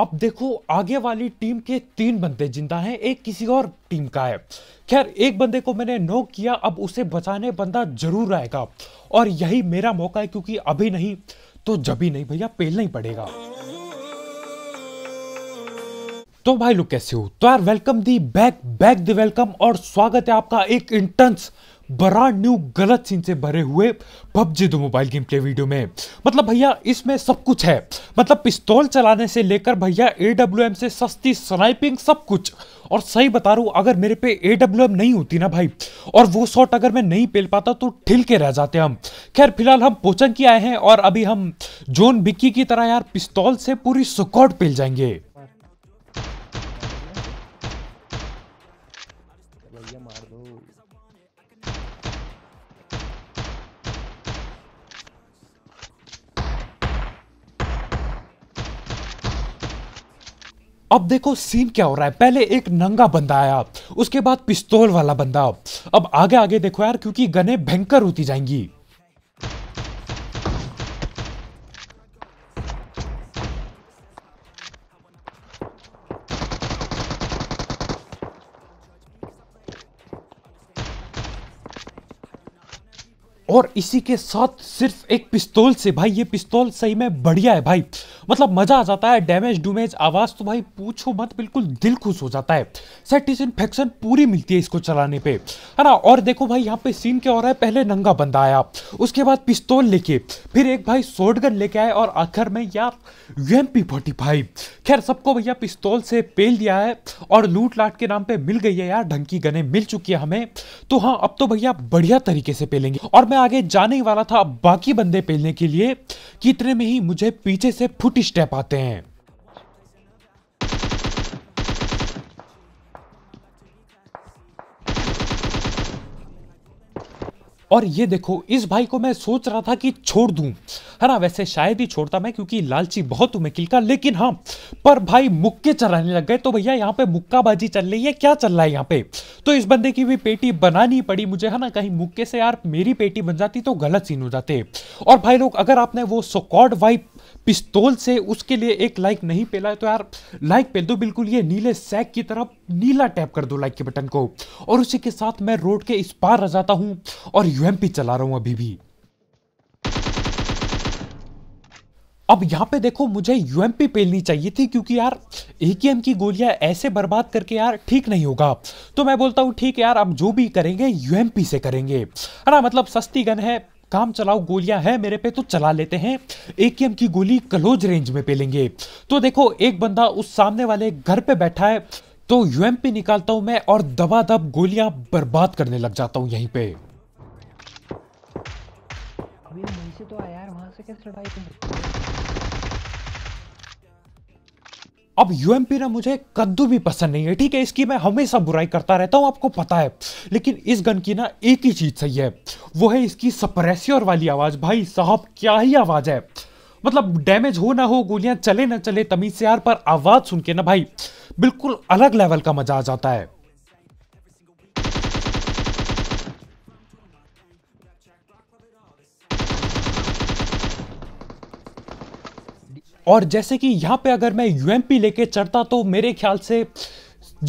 अब देखो आगे वाली टीम के तीन बंदे जिंदा हैं एक किसी और टीम का है खैर एक बंदे को मैंने नॉक किया अब उसे बचाने बंदा जरूर आएगा और यही मेरा मौका है क्योंकि अभी नहीं तो जब ही नहीं भैया पेलना ही पड़ेगा तो भाई लोग कैसे हो तो यार welcome the back back the welcome और स्वागत है आपका एक इंटर्न्स बड़ा न्यू गलत सीन से भरे हुए पबजी दो मोबाइल गेम प्ले वीडियो में मतलब भैया इसमें सब कुछ है मतलब पिस्तौल चलाने से लेकर भैया ए से सस्ती स्नाइपिंग सब कुछ और सही बता रहा हूँ अगर मेरे पे ए नहीं होती ना भाई और वो शॉट अगर मैं नहीं पेल पाता तो ठिल के रह जाते हम खैर फिलहाल हम पोचंग की आए हैं और अभी हम जोन बिक्की की तरह यार पिस्तौल से पूरी स्कॉट पेल जाएंगे अब देखो सीन क्या हो रहा है पहले एक नंगा बंदा आया उसके बाद पिस्तौल वाला बंदा अब आगे आगे देखो यार क्योंकि गने भयंकर होती जाएंगी और इसी के साथ सिर्फ एक पिस्तौल से भाई ये पिस्तौल सही में बढ़िया है भाई मतलब मजा आ जाता है डैमेज डूमेज आवाज तो भाई पूछो मत बिल्कुल दिल खुश हो जाता है सेटिसफेक्शन पूरी मिलती है इसको चलाने पे है ना और देखो भाई यहाँ पे सीन क्या हो रहा है पहले नंगा बंदा आया उसके बाद पिस्तौल लेके फिर एक भाई शॉटगन लेके आए और आखिर में यार यूएम यू खैर सबको भैया पिस्तौल से पेल दिया है और लूट लाट के नाम पे मिल गई है यार ढंग की गने मिल चुकी है हमें तो हाँ अब तो भैया बढ़िया तरीके से पेलेंगे और मैं आगे जाने ही वाला था बाकी बंदे पेलने के लिए कि इतने में ही मुझे पीछे से फुटी काफी स्टेप आते हैं और ये देखो इस भाई को मैं सोच रहा था कि छोड़ दूं है ना वैसे शायद ही छोड़ता मैं क्योंकि लालची बहुत हूं किलका लेकिन हाँ पर भाई मुक्के चलाने लग गए तो भैया यहाँ पे मुक्काबाजी चल रही है क्या चल रहा है यहाँ पे तो इस बंदे की भी पेटी बनानी पड़ी मुझे है ना कहीं मुक्के से यार मेरी पेटी बन जाती तो गलत सीन हो जाते और भाई लोग अगर आपने वो सोकॉड वाइप पिस्तौल से उसके लिए एक लाइक नहीं पेला तो यार लाइक पेल दो बिल्कुल ये नीले सैक की तरफ नीला टैप कर दो लाइक के बटन को और उसी के साथ मैं रोड के इस पार रह जाता हूँ और यूएमपी चला रहा हूँ अभी भी अब यहाँ पे देखो मुझे यूएमपी पेलनी चाहिए थी क्योंकि यार एकेएम की गोलियां ऐसे बर्बाद करके यार ठीक नहीं होगा तो मैं बोलता हूँ ठीक है यार अब जो भी करेंगे यूएमपी से करेंगे है ना मतलब सस्ती गन है काम चलाओ गोलियां हैं मेरे पे तो चला लेते हैं एकेएम की गोली क्लोज रेंज में पे लेंगे तो देखो एक बंदा उस सामने वाले घर पे बैठा है तो यूएमपी निकालता हूं मैं और दबा दब गोलियां बर्बाद करने लग जाता हूं यहीं पे अभी से तो आया यार वहां से कैसे लड़ाई अब यूएमपी ना मुझे कद्दू भी पसंद नहीं है ठीक है इसकी मैं हमेशा बुराई करता रहता हूँ आपको पता है लेकिन इस गन की ना एक ही चीज़ सही है वो है इसकी सप्रेसियर वाली आवाज़ भाई साहब क्या ही आवाज़ है मतलब डैमेज हो ना हो गोलियां चले ना चले तमीज से यार पर आवाज़ सुन के ना भाई बिल्कुल अलग लेवल का मजा आ जाता है और जैसे कि यहाँ पे अगर मैं यू लेके चढ़ता तो मेरे ख्याल से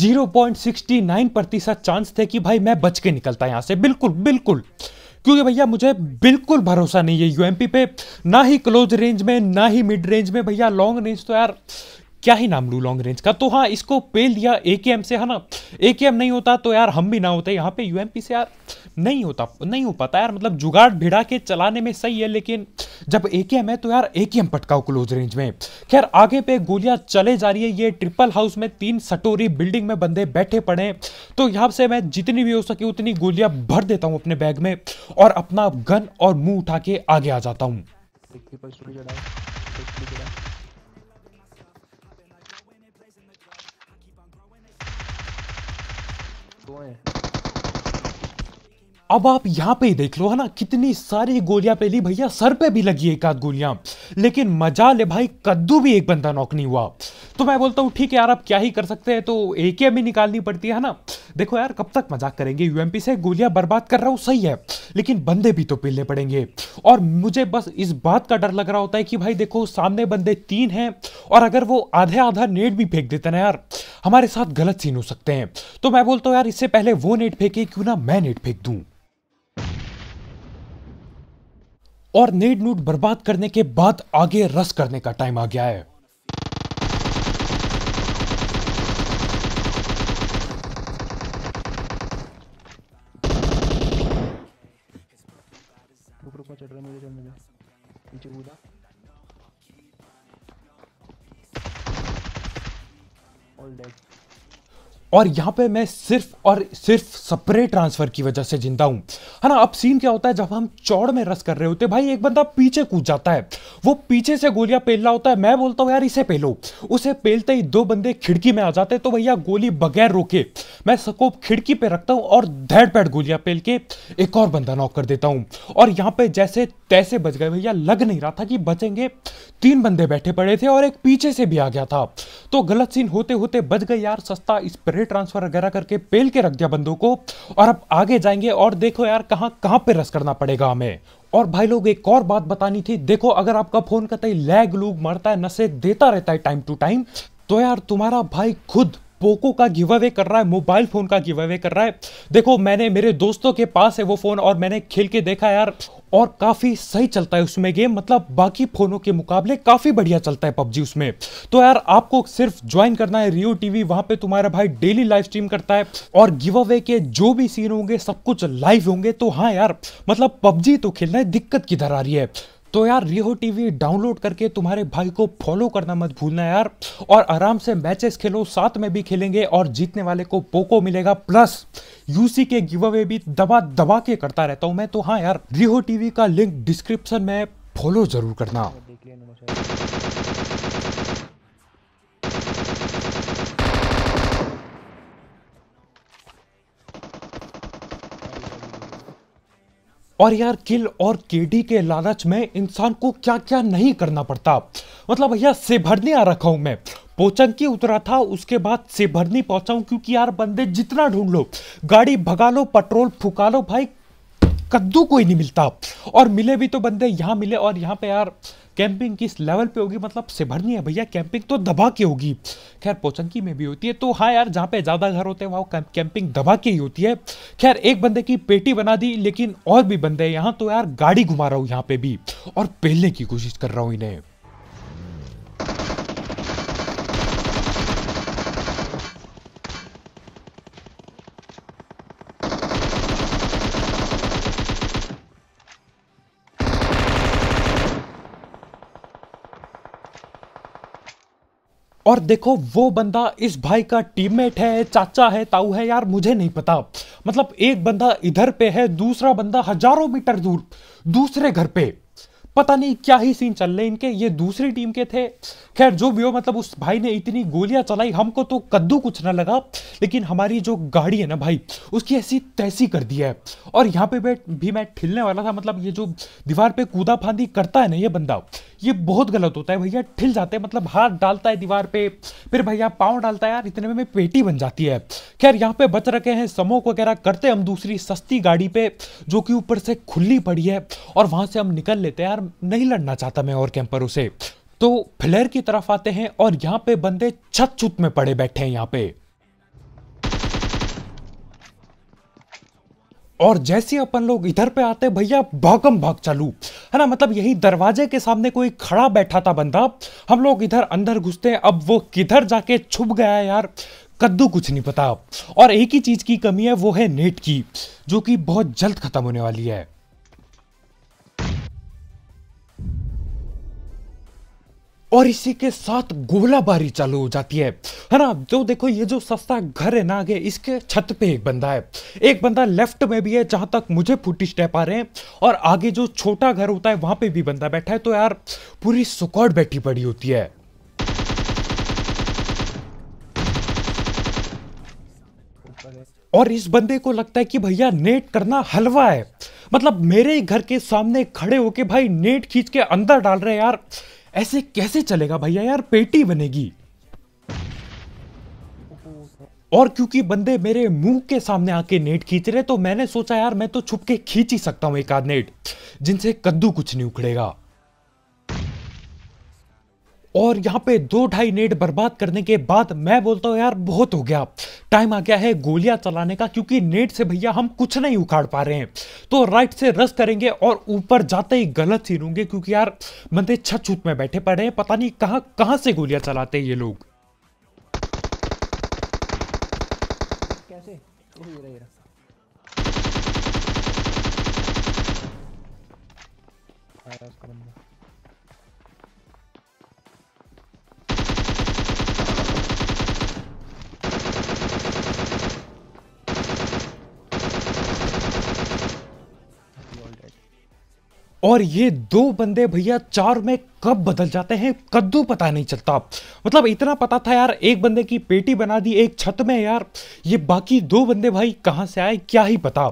0.69 प्रतिशत चांस थे कि भाई मैं बच के निकलता यहाँ से बिल्कुल बिल्कुल क्योंकि भैया मुझे बिल्कुल भरोसा नहीं है यू पे ना ही क्लोज रेंज में ना ही मिड रेंज में भैया लॉन्ग रेंज तो यार क्या ही नाम लू लॉन्ग रेंज का तो हाँ इसको पेल दिया ए के एम से है ना ए के एम नहीं होता तो यार हम भी ना होते यहाँ पे यू से यार नहीं होता नहीं हो पाता यार मतलब जुगाड़ भिड़ा के चलाने में सही है लेकिन जब ए के एम है तो यार ए के एम पटकाओ क्लोज रेंज में खैर आगे पे गोलियां चले जा रही है ये ट्रिपल हाउस में तीन सटोरी बिल्डिंग में बंदे बैठे पड़े तो यहाँ से मैं जितनी भी हो सके उतनी गोलियां भर देता हूँ अपने बैग में और अपना गन और मुंह उठा के आगे आ जाता हूँ Definitely. अब आप यहाँ पे ही देख लो है ना कितनी सारी गोलियां पहली भैया सर पे भी लगी एक आध गोलियां लेकिन मजा ले भाई कद्दू भी एक बंदा नॉक नहीं हुआ तो मैं बोलता हूँ ठीक है यार आप क्या ही कर सकते हैं तो एक भी निकालनी पड़ती है ना देखो यार कब तक मजाक करेंगे यूएमपी से गोलियां बर्बाद कर रहा हूँ सही है लेकिन बंदे भी तो पीलने पड़ेंगे और मुझे बस इस बात का डर लग रहा होता है कि भाई देखो सामने बंदे तीन हैं और अगर वो आधे आधा नेट भी फेंक देते ना यार हमारे साथ गलत सीन हो सकते हैं तो मैं बोलता हूँ यार इससे पहले वो नेट फेंके क्यों ना मैं नेट फेंक दूँ और नेड नूट बर्बाद करने के बाद आगे रस करने का टाइम आ गया है और यहाँ पे मैं सिर्फ और सिर्फ स्प्रे ट्रांसफर की वजह से जिंदा हूँ है ना अब सीन क्या होता है जब हम चौड़ में रस कर रहे होते भाई एक बंदा पीछे कूद जाता है वो पीछे से गोलियां पेल रहा होता है मैं बोलता हूँ यार इसे पेलो उसे पेलते ही दो बंदे खिड़की में आ जाते हैं तो भैया गोली बगैर रोके मैं सकोप खिड़की पे रखता हूँ और धैड़ पैड गोलियां पेल के एक और बंदा नॉक कर देता हूँ और यहाँ पे जैसे तैसे बच गए भैया लग नहीं रहा था कि बचेंगे तीन बंदे बैठे पड़े थे और एक पीछे से भी आ गया था तो गलत सीन होते होते बच गए यार सस्ता स्प्रे मनी ट्रांसफर वगैरह करके पेल के रख दिया बंदों को और अब आगे जाएंगे और देखो यार कहाँ कहाँ पे रस करना पड़ेगा हमें और भाई लोग एक और बात बतानी थी देखो अगर आपका फोन कतई लैग लूग मरता है नशे देता रहता है टाइम टू टाइम तो यार तुम्हारा भाई खुद पोको का गिव अवे कर रहा है मोबाइल फ़ोन का गिव अवे कर रहा है देखो मैंने मेरे दोस्तों के पास है वो फ़ोन और मैंने खेल के देखा यार और काफ़ी सही चलता है उसमें गेम मतलब बाकी फ़ोनों के मुकाबले काफ़ी बढ़िया चलता है पबजी उसमें तो यार आपको सिर्फ ज्वाइन करना है रियो टीवी वहां पे तुम्हारा भाई डेली लाइव स्ट्रीम करता है और गिव अवे के जो भी सीन होंगे सब कुछ लाइव होंगे तो हाँ यार मतलब पबजी तो खेलना है दिक्कत किधर आ रही है तो यार रिहो टीवी डाउनलोड करके तुम्हारे भाई को फॉलो करना मत भूलना यार और आराम से मैचेस खेलो साथ में भी खेलेंगे और जीतने वाले को पोको मिलेगा प्लस यूसी के गिव अवे भी दबा दबा के करता रहता हूँ मैं तो हाँ यार रिहो टीवी का लिंक डिस्क्रिप्शन में फॉलो जरूर करना और यार किल और केडी के लालच में इंसान को क्या क्या नहीं करना पड़ता मतलब भैया से भरने आ रखा हूं मैं पोचंकी उतरा था उसके बाद से भरनी पहुंचा हूं क्योंकि यार बंदे जितना ढूंढ लो गाड़ी भगा लो पेट्रोल फुका लो भाई कद्दू कोई नहीं मिलता और मिले भी तो बंदे यहां मिले और यहां पे यार कैंपिंग किस लेवल पे होगी मतलब सिभरनी है भैया कैंपिंग तो दबा के होगी खैर पोचंकी में भी होती है तो हाँ यार जहाँ पे ज़्यादा घर होते हैं वहाँ कैंपिंग दबा के ही होती है खैर एक बंदे की पेटी बना दी लेकिन और भी बंदे यहाँ तो यार गाड़ी घुमा रहा हूँ यहाँ पे भी और पेलने की कोशिश कर रहा हूँ इन्हें और देखो वो बंदा इस भाई का टीममेट है चाचा है ताऊ है यार मुझे नहीं पता मतलब एक बंदा इधर पे है दूसरा बंदा हजारों मीटर दूर दूसरे घर पे पता नहीं क्या ही सीन चल रहे इनके ये दूसरी टीम के थे खैर जो भी हो मतलब उस भाई ने इतनी गोलियां चलाई हमको तो कद्दू कुछ ना लगा लेकिन हमारी जो गाड़ी है ना भाई उसकी ऐसी तैसी कर दी है और यहाँ पे बैठ भी मैं ठिलने वाला था मतलब ये जो दीवार पे कूदा फांदी करता है ना ये बंदा ये बहुत गलत होता है भैया ठिल जाते हैं मतलब हाथ डालता है दीवार पे फिर भैया पाँव डालता है यार इतने में, में पेटी बन जाती है खैर यहाँ पे बच रखे हैं समोक वगैरह करते हम दूसरी सस्ती गाड़ी पे जो कि ऊपर से खुली पड़ी है और वहाँ से हम निकल लेते हैं यार नहीं लड़ना चाहता मैं और कैंपर उसे तो फ्लेयर की तरफ आते हैं और यहां पे बंदे छत छुत में पड़े बैठे हैं यहां पे और जैसे अपन लोग इधर पे आते भैया भागम भाग चालू है ना मतलब यही दरवाजे के सामने कोई खड़ा बैठा था बंदा हम लोग इधर अंदर घुसते हैं अब वो किधर जाके छुप गया यार कद्दू कुछ नहीं पता और एक ही चीज की कमी है वो है नेट की जो कि बहुत जल्द खत्म होने वाली है और इसी के साथ गोलाबारी चालू हो जाती है है ना जो तो देखो ये जो सस्ता घर है ना आगे इसके छत पे एक बंदा है एक बंदा लेफ्ट में भी है जहां तक मुझे फुटिश रह पा रहे हैं और आगे जो छोटा घर होता है वहां पे भी बंदा बैठा है तो यार पूरी सुकौट बैठी पड़ी होती है और इस बंदे को लगता है कि भैया नेट करना हलवा है मतलब मेरे घर के सामने खड़े होके भाई नेट खींच के अंदर डाल रहे यार ऐसे कैसे चलेगा भैया यार पेटी बनेगी और क्योंकि बंदे मेरे मुंह के सामने आके नेट खींच रहे तो मैंने सोचा यार मैं तो छुप के खींच ही सकता हूं एक आध नेट जिनसे कद्दू कुछ नहीं उखड़ेगा और यहाँ पे दो ढाई नेट बर्बाद करने के बाद मैं बोलता हूँ यार बहुत हो गया टाइम आ गया है गोलियां चलाने का क्योंकि नेट से भैया हम कुछ नहीं उखाड़ पा रहे हैं तो राइट से रस करेंगे और ऊपर जाते ही गलत ही रूंगे क्योंकि यार बंदे छत छूत में बैठे पड़े हैं पता नहीं कहाँ कहाँ से गोलियां चलाते हैं ये लोग कैसे और ये दो बंदे भैया चार में कब बदल जाते हैं कद्दू पता नहीं चलता मतलब इतना पता था यार एक बंदे की पेटी बना दी एक छत में यार ये बाकी दो बंदे भाई कहाँ से आए क्या ही पता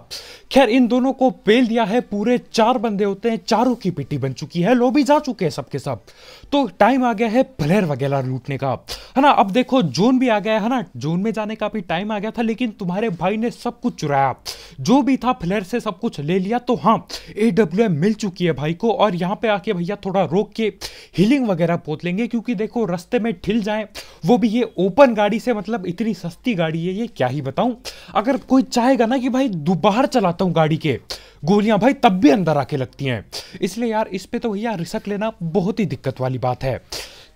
खैर इन दोनों को पेल दिया है पूरे चार बंदे होते हैं चारों की पेटी बन चुकी है लोबी जा चुके हैं सबके सब तो टाइम आ गया है फ्लेयर वगैरह लूटने का है ना अब देखो जोन भी आ गया है ना जोन में जाने का भी टाइम आ गया था लेकिन तुम्हारे भाई ने सब कुछ चुराया जो भी था फ्लेयर से सब कुछ ले लिया तो हाँ ए मिल चुकी है भाई को और यहाँ पे आके भैया थोड़ा रोक के हीलिंग वगैरह पोत लेंगे क्योंकि देखो रास्ते में ठिल जाए वो भी ये ओपन गाड़ी से मतलब इतनी सस्ती गाड़ी है ये क्या ही बताऊं अगर कोई चाहेगा ना कि भाई दोबार चलाता हूँ गाड़ी के गोलियां भाई तब भी अंदर आके लगती हैं इसलिए यार इस पर तो भैया रिसक लेना बहुत ही दिक्कत वाली बात है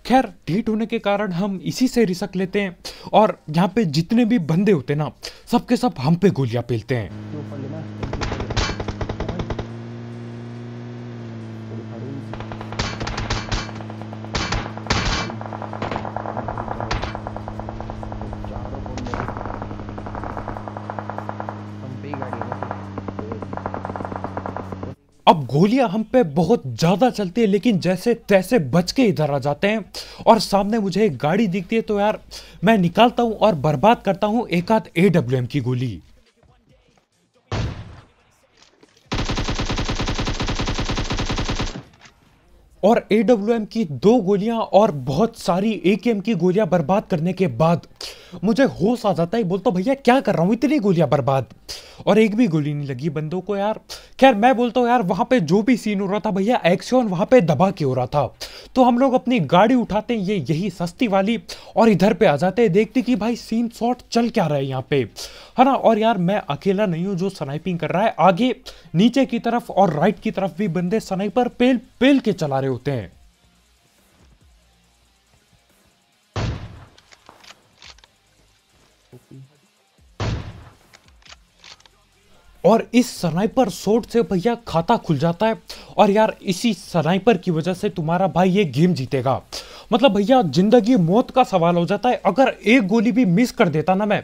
खैर ढीट होने के कारण हम इसी से रिसक लेते हैं और यहाँ पे जितने भी बंदे होते ना सबके सब हम पे गोलियां पेलते हैं अब गोलियां हम पे बहुत ज़्यादा चलती है लेकिन जैसे तैसे बच के इधर आ जाते हैं और सामने मुझे एक गाड़ी दिखती है तो यार मैं निकालता हूं और बर्बाद करता हूं एक आध ए डब्ल्यू एम की गोली और ए डब्ल्यू एम की दो गोलियां और बहुत सारी ए के एम की गोलियां बर्बाद करने के बाद मुझे होश आ जाता है बोलता भैया क्या कर रहा हूं इतनी गोलियां बर्बाद और एक भी गोली नहीं लगी बंदों को यार खैर मैं बोलता हूँ यार वहाँ पे जो भी सीन हो रहा था भैया एक्सियन वहाँ पे दबा के हो रहा था तो हम लोग अपनी गाड़ी उठाते हैं ये यही सस्ती वाली और इधर पे आ जाते हैं देखते कि भाई सीन शॉट चल क्या रहा है यहाँ पे है ना और यार मैं अकेला नहीं हूँ जो स्नाइपिंग कर रहा है आगे नीचे की तरफ और राइट की तरफ भी बंदे स्नाइपर पेल पेल के चला रहे होते हैं और इस स्नाइपर शॉट से भैया खाता खुल जाता है और यार इसी स्नाइपर की वजह से तुम्हारा भाई ये गेम जीतेगा मतलब भैया जिंदगी मौत का सवाल हो जाता है अगर एक गोली भी मिस कर देता ना मैं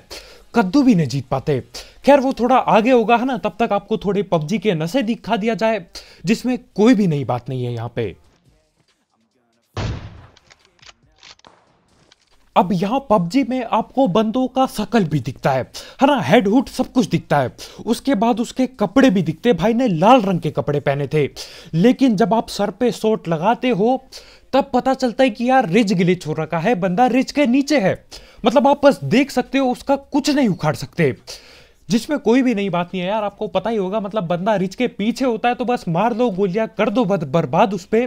कद्दू भी नहीं जीत पाते खैर वो थोड़ा आगे होगा है ना तब तक आपको थोड़े पबजी के नशे दिखा दिया जाए जिसमें कोई भी नई बात नहीं है यहाँ पे अब यहाँ पबजी में आपको बंदों का शकल भी दिखता है है ना हेड हुड सब कुछ दिखता है उसके बाद उसके कपड़े भी दिखते भाई ने लाल रंग के कपड़े पहने थे लेकिन जब आप सर पे शोट लगाते हो तब पता चलता है कि यार रिज गिलिच हो रखा है बंदा रिज के नीचे है मतलब आप बस देख सकते हो उसका कुछ नहीं उखाड़ सकते जिसमें कोई भी नई बात नहीं है यार आपको पता ही होगा मतलब बंदा रिच के पीछे होता है तो बस मार दो गोलियां कर दो बद बर्बाद उस पर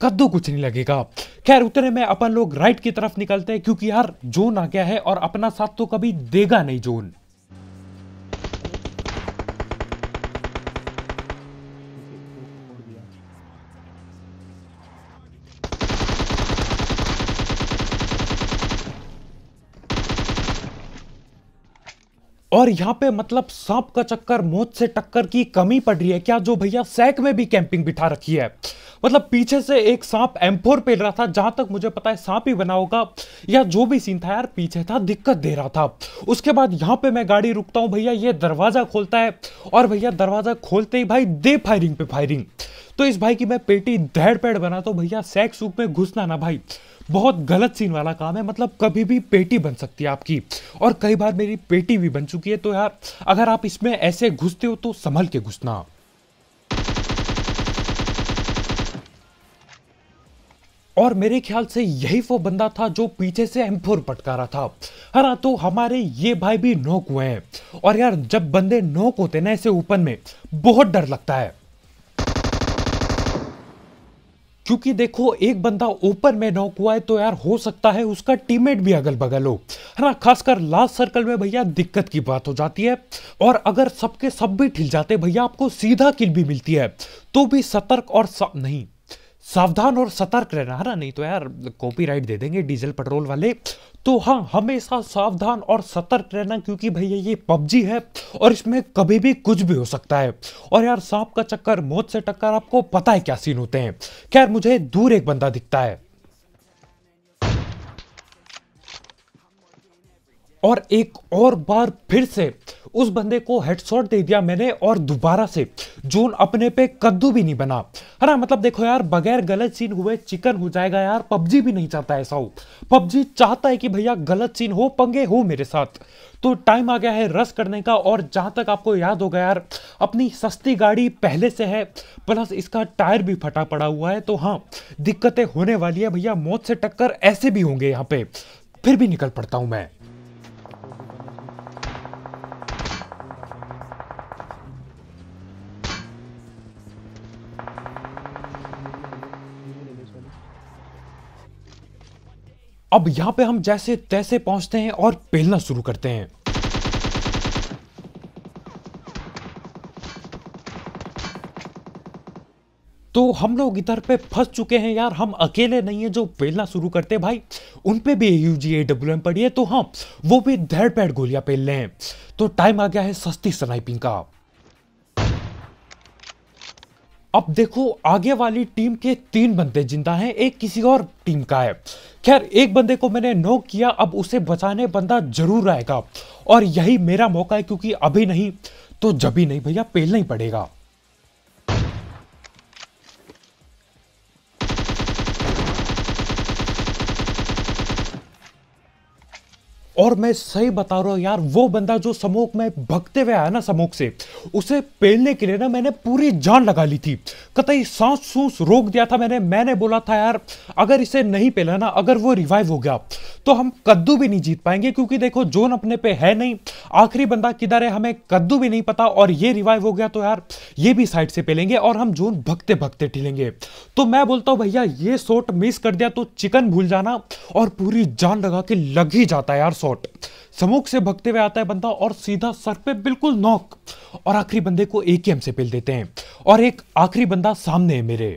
कर दो कुछ नहीं लगेगा खैर उतने में अपन लोग राइट की तरफ निकलते हैं क्योंकि यार जोन आ गया है और अपना साथ तो कभी देगा नहीं जोन और यहाँ पे मतलब सांप का चक्कर मौत से टक्कर की कमी पड़ रही है क्या जो भैया सैक में भी कैंपिंग बिठा रखी है मतलब पीछे से एक सांप एम फोर पेल रहा था जहां तक मुझे पता है सांप ही बना होगा या जो भी सीन था यार पीछे था दिक्कत दे रहा था उसके बाद यहाँ पे मैं गाड़ी रुकता हूँ भैया ये दरवाजा खोलता है और भैया दरवाजा खोलते ही भाई दे फायरिंग पे फायरिंग तो इस भाई की मैं पेटी धैड़ पेड़ बना तो भैया सैक सूप में घुसना ना भाई बहुत गलत सीन वाला काम है मतलब कभी भी पेटी बन सकती है आपकी और कई बार मेरी पेटी भी बन चुकी है तो यार अगर आप इसमें ऐसे घुसते हो तो संभल के घुसना और मेरे ख्याल से यही वो बंदा था जो पीछे से एम फोर पटका रहा था हरा हाँ, तो हमारे ये भाई भी नोक हुए हैं और यार जब बंदे नोक होते ना ऐसे ओपन में बहुत डर लगता है क्योंकि देखो एक बंदा ओपन में नॉक हुआ है तो यार हो सकता है उसका टीममेट भी अगल बगल हो है ना खासकर लास्ट सर्कल में भैया दिक्कत की बात हो जाती है और अगर सबके सब भी ठिल जाते भैया आपको सीधा किल भी मिलती है तो भी सतर्क और सब नहीं सावधान और सतर्क रहना है ना नहीं तो यार कॉपीराइट दे देंगे डीजल पेट्रोल वाले तो हाँ हमेशा सावधान और सतर्क रहना क्योंकि भैया ये पबजी है और इसमें कभी भी कुछ भी हो सकता है और यार सांप का चक्कर मौत से टक्कर आपको पता है क्या सीन होते हैं खैर मुझे दूर एक बंदा दिखता है और एक और बार फिर से उस बंदे को हेडशॉट दे दिया मैंने और दोबारा से जोन अपने पे कद्दू भी नहीं बना है ना मतलब देखो यार बगैर गलत सीन हुए चिकन हो जाएगा यार पबजी भी नहीं चाहता ऐसा हो पबजी चाहता है कि भैया गलत सीन हो पंगे हो मेरे साथ तो टाइम आ गया है रस करने का और जहाँ तक आपको याद होगा यार अपनी सस्ती गाड़ी पहले से है प्लस इसका टायर भी फटा पड़ा हुआ है तो हाँ दिक्कतें होने वाली है भैया मौत से टक्कर ऐसे भी होंगे यहाँ पे फिर भी निकल पड़ता हूँ मैं अब यहां पे हम जैसे तैसे पहुंचते हैं और पेलना शुरू करते हैं तो हम लोग इधर पे फंस चुके हैं यार हम अकेले नहीं है जो पेलना शुरू करते हैं भाई उन पे भी U G A W M पड़ी है तो हम हाँ, वो भी धैड़ पैड गोलियां पेल रहे हैं तो टाइम आ गया है सस्ती स्नाइपिंग का अब देखो आगे वाली टीम के तीन बंदे जिंदा हैं एक किसी और टीम का है खैर एक बंदे को मैंने नोक किया अब उसे बचाने बंदा जरूर आएगा और यही मेरा मौका है क्योंकि अभी नहीं तो जब ही नहीं भैया पेलना ही पड़ेगा और मैं सही बता रहा हूँ यार वो बंदा जो समोक में भगते हुए आया ना समोक से उसे पेलने के लिए ना मैंने पूरी जान लगा ली थी कतई सांस सूस रोक दिया था मैंने मैंने बोला था यार अगर इसे नहीं पेला ना अगर वो रिवाइव हो गया तो हम कद्दू भी नहीं जीत पाएंगे क्योंकि देखो जोन अपने पे है नहीं आखिरी बंदा किधर है हमें कद्दू भी नहीं पता और ये रिवाइव हो गया तो यार ये भी साइड से पेलेंगे और हम जोन भगते भगते ढीलेंगे तो मैं बोलता हूँ भैया ये शोट मिस कर दिया तो चिकन भूल जाना और पूरी जान लगा के लग ही जाता है यार शॉट समुख से भगते हुए आता है बंदा और सीधा सर पे बिल्कुल नॉक और आखिरी बंदे को एक ही से देते हैं और एक आखिरी बंदा सामने है मेरे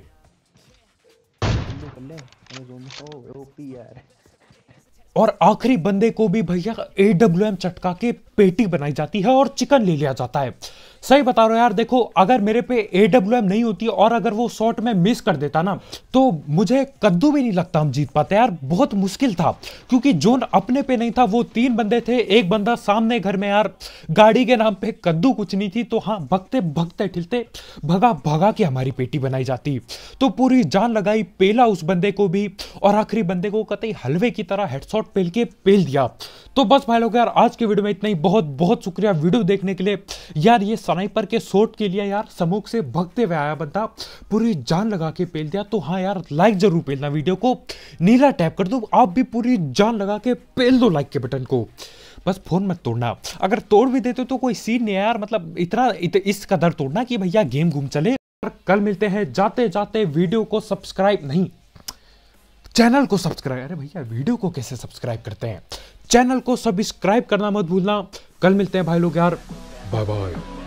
और आखिरी बंदे को भी भैया ए डब्ल्यू एम चटका के पेटी बनाई जाती है और चिकन ले लिया जाता है सही बता रहा हूँ यार देखो अगर मेरे पे ए नहीं होती और अगर वो शॉट में मिस कर देता ना तो मुझे कद्दू भी नहीं लगता हम जीत पाते यार बहुत मुश्किल था क्योंकि जोन अपने पे नहीं था वो तीन बंदे थे एक बंदा सामने घर में यार गाड़ी के नाम पे कद्दू कुछ नहीं थी तो हाँ भगते भगते ठिलते भगा भगा के हमारी पेटी बनाई जाती तो पूरी जान लगाई पेला उस बंदे को भी और आखिरी बंदे को कतई हलवे की तरह हेडसॉट पेल के पेल दिया तो बस भाई लोग यार आज के वीडियो में इतना ही बहुत बहुत शुक्रिया वीडियो देखने के लिए यार ये स्नाइपर के शॉट के लिए यार समूह से भगते हुए आया बंदा पूरी जान लगा के पेल दिया तो हाँ यार लाइक जरूर पेलना वीडियो को नीला टैप कर दो आप भी पूरी जान लगा के पेल दो लाइक के बटन को बस फोन मत तोड़ना अगर तोड़ भी देते तो कोई सीन नहीं यार मतलब इतना इत, इस कदर तोड़ना कि भैया गेम घूम चले और कल मिलते हैं जाते जाते वीडियो को सब्सक्राइब नहीं चैनल को सब्सक्राइब अरे भैया वीडियो को कैसे सब्सक्राइब करते हैं चैनल को सब्सक्राइब करना मत भूलना कल मिलते हैं भाई लोग यार बाय बाय